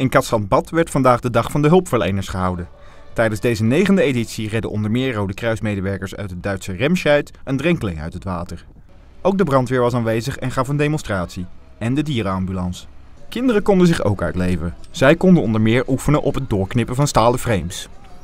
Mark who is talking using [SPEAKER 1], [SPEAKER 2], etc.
[SPEAKER 1] In Bad werd vandaag de Dag van de Hulpverleners gehouden. Tijdens deze negende editie redden onder meer Rode Kruismedewerkers uit het Duitse Remscheid een drenkeling uit het water. Ook de brandweer was aanwezig en gaf een demonstratie. En de dierenambulance. Kinderen konden zich ook uitleven. Zij konden onder meer oefenen op het doorknippen van stalen frames.